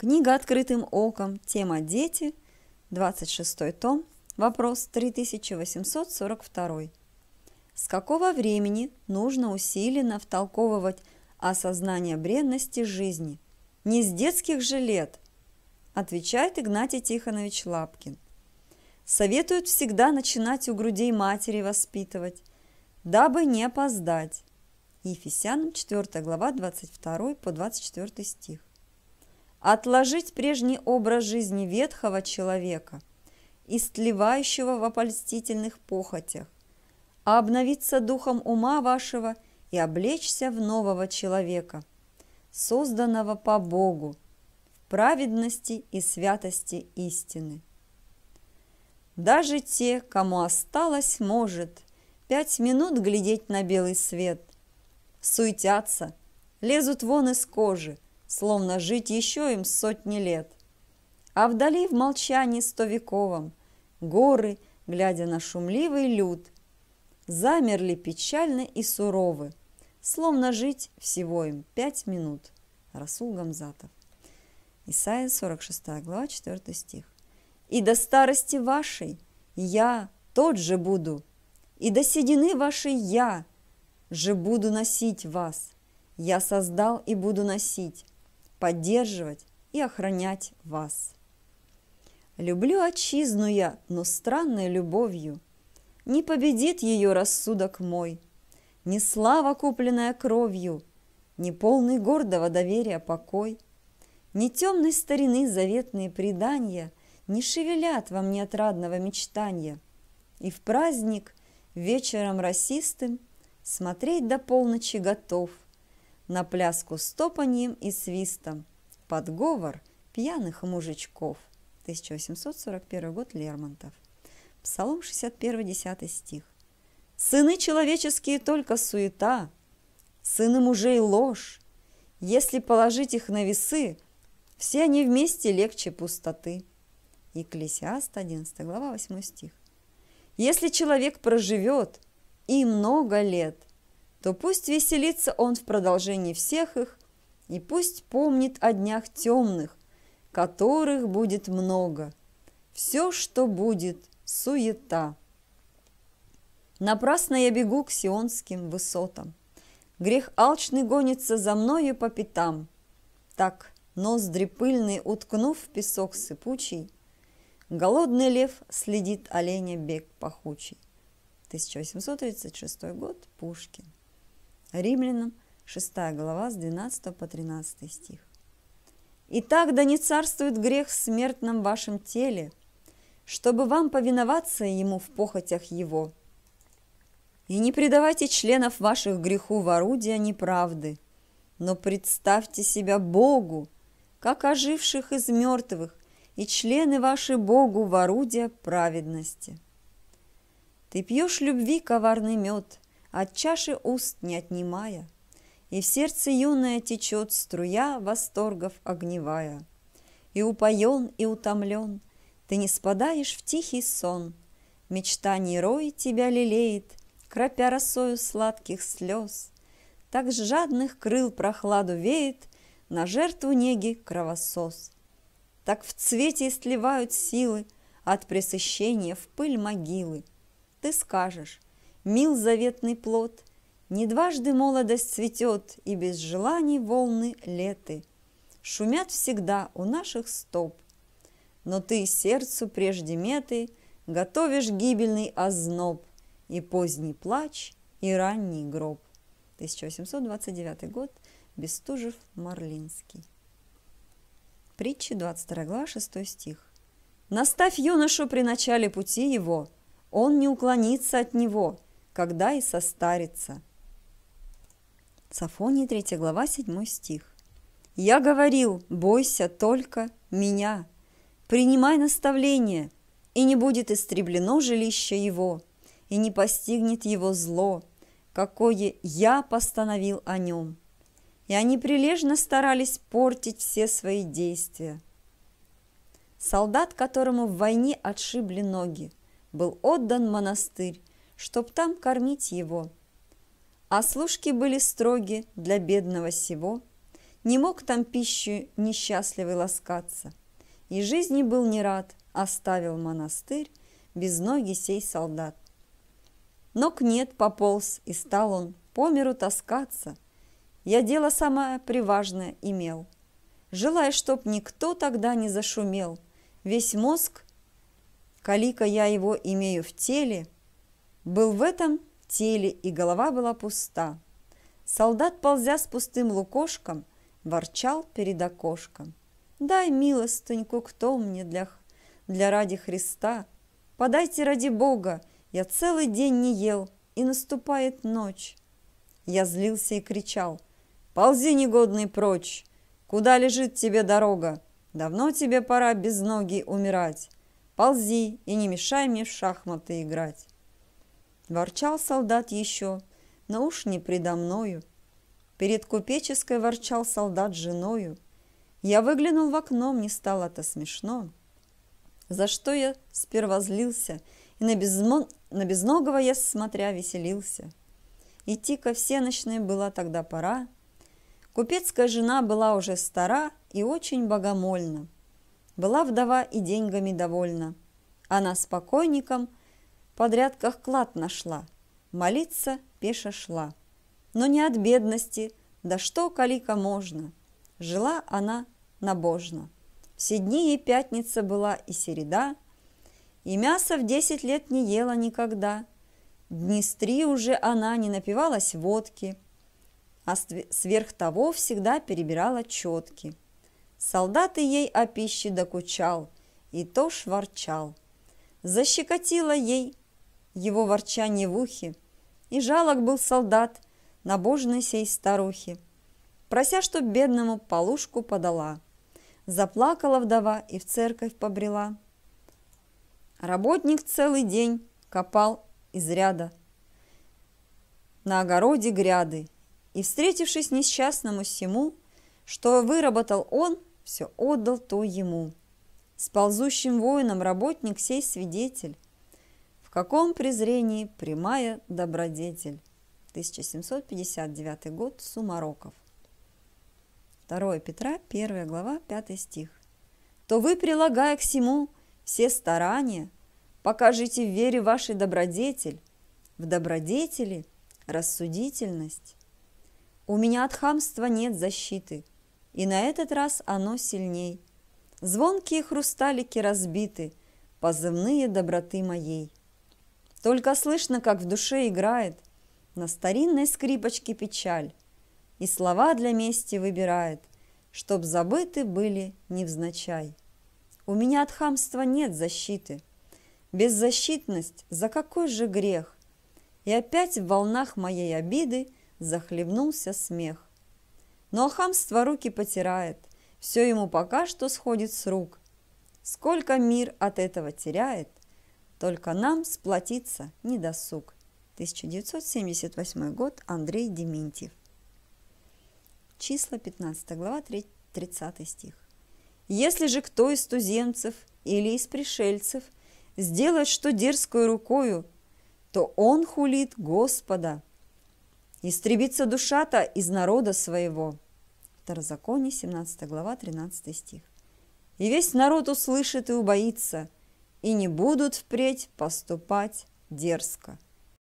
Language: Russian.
Книга «Открытым оком», тема «Дети», 26 том, вопрос 3842. С какого времени нужно усиленно втолковывать осознание бредности жизни? Не с детских же лет, отвечает Игнатий Тихонович Лапкин. Советуют всегда начинать у грудей матери воспитывать, дабы не опоздать. Ефесянам 4 глава 22 по 24 стих отложить прежний образ жизни ветхого человека, истлевающего в опольстительных похотях, а обновиться духом ума вашего и облечься в нового человека, созданного по Богу, в праведности и святости истины. Даже те, кому осталось, может пять минут глядеть на белый свет, суетятся, лезут вон из кожи – словно жить еще им сотни лет. А вдали в молчании стовековом горы, глядя на шумливый люд, замерли печально и суровы, словно жить всего им пять минут. Расул Гамзатов. Исайя 46 глава 4 стих. «И до старости вашей я тот же буду, и до седины вашей я же буду носить вас. Я создал и буду носить, поддерживать и охранять вас. Люблю отчизну я, но странной любовью. Не победит ее рассудок мой, Не слава, купленная кровью, Не полный гордого доверия покой, Не темной старины заветные предания Не шевелят вам неотрадного мечтания. И в праздник вечером расистым Смотреть до полночи готов – на пляску с и свистом. Подговор пьяных мужичков. 1841 год Лермонтов. Псалом 61, 10 стих. «Сыны человеческие только суета, сыны мужей ложь. Если положить их на весы, все они вместе легче пустоты». Екклесиаст, 11 глава, 8 стих. «Если человек проживет и много лет – то пусть веселится он в продолжении всех их, и пусть помнит о днях темных, которых будет много. Все, что будет, суета. Напрасно я бегу к сионским высотам. Грех алчный гонится за мною по пятам. Так, ноздри пыльные уткнув в песок сыпучий, Голодный лев следит оленя бег пахучий. 1836 год, Пушкин. Римлянам 6 глава с 12 по 13 стих. «Итак, да не царствует грех в смертном вашем теле, чтобы вам повиноваться ему в похотях его. И не предавайте членов ваших греху в орудие неправды, но представьте себя Богу, как оживших из мертвых, и члены ваши Богу в орудие праведности. Ты пьешь любви коварный мед – от чаши уст не отнимая, И в сердце юное течет струя восторгов огневая. И упоен, и утомлен, ты не спадаешь в тихий сон, Мечтаний рой тебя лелеет, кропя росою сладких слез, Так с жадных крыл прохладу веет на жертву неги кровосос. Так в цвете сливают силы от пресыщения в пыль могилы. Ты скажешь, мил заветный плод, Не дважды молодость цветет, и без желаний волны леты Шумят всегда у наших стоп. Но ты сердцу прежде меты Готовишь гибельный озноб, И поздний плач, и ранний гроб. 1829 год, Бестужев, Марлинский. Притча 22 глава 6 стих. «Наставь юношу при начале пути его, он не уклонится от него, когда и состарится. Сафония, 3 глава, 7 стих. «Я говорил, бойся только меня, принимай наставление, и не будет истреблено жилище его, и не постигнет его зло, какое я постановил о нем». И они прилежно старались портить все свои действия. Солдат, которому в войне отшибли ноги, был отдан монастырь, чтоб там кормить его. А служки были строги для бедного сего, не мог там пищу несчастливый ласкаться. И жизни был не рад, оставил монастырь без ноги сей солдат. Ног нет пополз, и стал он по миру таскаться. Я дело самое приважное имел. Желая, чтоб никто тогда не зашумел, весь мозг, калика я его имею в теле – был в этом теле, и голова была пуста. Солдат, ползя с пустым лукошком, ворчал перед окошком. «Дай милостыньку, кто мне для, для ради Христа? Подайте ради Бога, я целый день не ел, и наступает ночь». Я злился и кричал. «Ползи, негодный, прочь! Куда лежит тебе дорога? Давно тебе пора без ноги умирать. Ползи и не мешай мне в шахматы играть». Ворчал солдат еще, но уж не предо мною. Перед купеческой ворчал солдат женою. Я выглянул в окно, мне стало-то смешно. За что я сперва злился, и на, безмо... на безногого я, смотря, веселился. Идти ко всеночной была тогда пора. Купецкая жена была уже стара и очень богомольна. Была вдова и деньгами довольна. Она спокойником покойником – подрядках клад нашла, молиться пеша шла. Но не от бедности, да что калика можно. Жила она набожно. Все дни ей пятница была и середа, и мясо в десять лет не ела никогда. Дни с три уже она не напивалась водки, а сверх того всегда перебирала четки. Солдаты ей о пище докучал, и то шворчал. Защекотила ей его ворчание в ухе, и жалок был солдат, набожный сей старухи, прося, чтоб бедному полушку подала. Заплакала вдова и в церковь побрела. Работник целый день копал из ряда на огороде гряды, и, встретившись несчастному сему, что выработал он, все отдал то ему. С ползущим воином работник сей свидетель – в каком презрении прямая добродетель? 1759 год, Сумароков. 2 Петра, 1 глава, 5 стих. «То вы, прилагая к всему все старания, покажите в вере вашей добродетель, в добродетели рассудительность. У меня от хамства нет защиты, и на этот раз оно сильней. Звонкие хрусталики разбиты, позывные доброты моей. Только слышно, как в душе играет на старинной скрипочке печаль и слова для мести выбирает, чтоб забыты были невзначай. У меня от хамства нет защиты. Беззащитность за какой же грех? И опять в волнах моей обиды захлебнулся смех. Но хамство руки потирает, все ему пока что сходит с рук. Сколько мир от этого теряет, только нам сплотиться не досуг. 1978 год. Андрей Дементьев. Числа 15 глава 30 стих. Если же кто из туземцев или из пришельцев сделает что дерзкую рукою, то он хулит Господа. Истребится душа-то из народа своего. Второзаконие, 17 глава, 13 стих. И весь народ услышит и убоится – и не будут впредь поступать дерзко.